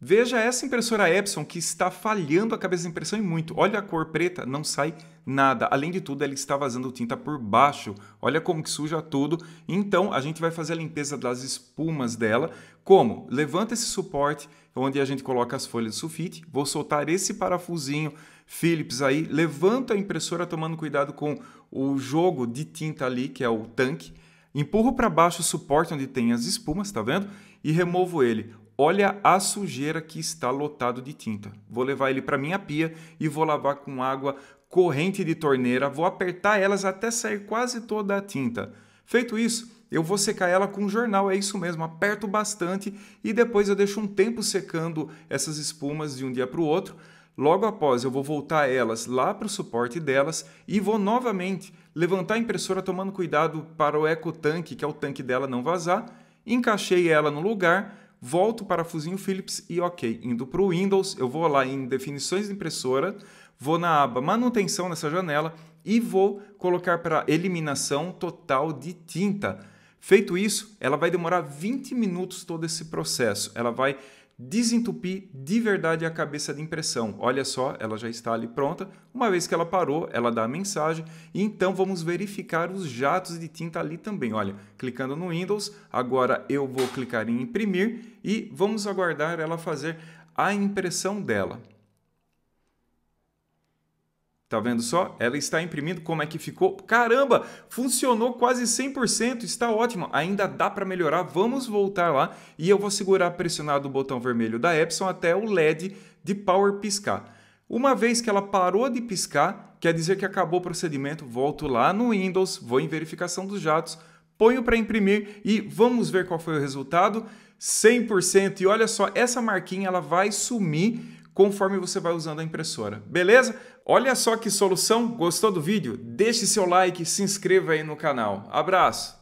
Veja essa impressora Epson que está falhando a cabeça de impressão e muito. Olha a cor preta, não sai nada. Além de tudo, ela está vazando tinta por baixo. Olha como que suja tudo. Então, a gente vai fazer a limpeza das espumas dela. Como? Levanta esse suporte onde a gente coloca as folhas de sulfite. Vou soltar esse parafusinho Phillips aí. Levanta a impressora tomando cuidado com o jogo de tinta ali, que é o tanque. Empurro para baixo o suporte onde tem as espumas, tá vendo? E removo ele. Olha a sujeira que está lotado de tinta. Vou levar ele para minha pia e vou lavar com água corrente de torneira, vou apertar elas até sair quase toda a tinta. Feito isso, eu vou secar ela com um jornal, é isso mesmo, aperto bastante e depois eu deixo um tempo secando essas espumas de um dia para o outro. Logo após, eu vou voltar elas lá para o suporte delas e vou novamente levantar a impressora tomando cuidado para o eco tanque, que é o tanque dela não vazar. Encaixei ela no lugar, volto para parafusinho Philips e OK. Indo para o Windows, eu vou lá em definições de impressora, vou na aba manutenção nessa janela e vou colocar para eliminação total de tinta. Feito isso, ela vai demorar 20 minutos todo esse processo. Ela vai desentupir de verdade a cabeça de impressão. Olha só, ela já está ali pronta. Uma vez que ela parou, ela dá a mensagem e então vamos verificar os jatos de tinta ali também. Olha, clicando no Windows, agora eu vou clicar em imprimir e vamos aguardar ela fazer a impressão dela. Tá vendo só? Ela está imprimindo como é que ficou. Caramba, funcionou quase 100%, está ótimo. Ainda dá para melhorar. Vamos voltar lá e eu vou segurar pressionado o botão vermelho da Epson até o LED de power piscar. Uma vez que ela parou de piscar, quer dizer que acabou o procedimento. Volto lá no Windows, vou em verificação dos jatos, ponho para imprimir e vamos ver qual foi o resultado. 100% e olha só, essa marquinha ela vai sumir conforme você vai usando a impressora. Beleza? Olha só que solução! Gostou do vídeo? Deixe seu like, se inscreva aí no canal. Abraço!